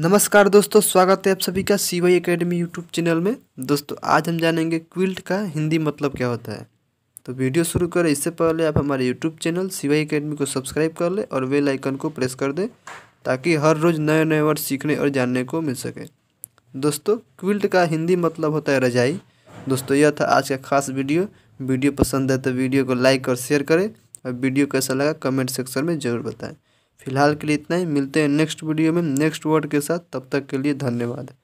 नमस्कार दोस्तों स्वागत है आप सभी का C Y academy YouTube channel में दोस्तों आज हम जानेंगे क्विल्ट का हिंदी मतलब क्या होता है तो वीडियो शुरू करें इससे पहले आप हमारे YouTube channel C Y academy को सब्सक्राइब कर लें और वेल आइकन को प्रेस कर दें ताकि हर रोज़ नए नए वर्ड सीखने और जानने को मिल सके दोस्तों क्विल्ट का हिंदी मतलब होता है रजाई दोस्तों यह था आज का खास वीडियो वीडियो पसंद है तो वीडियो को लाइक और शेयर करें और वीडियो कैसा लगा कमेंट सेक्शन में ज़रूर बताएँ फिलहाल के लिए इतना ही मिलते हैं नेक्स्ट वीडियो में नेक्स्ट वर्ड के साथ तब तक के लिए धन्यवाद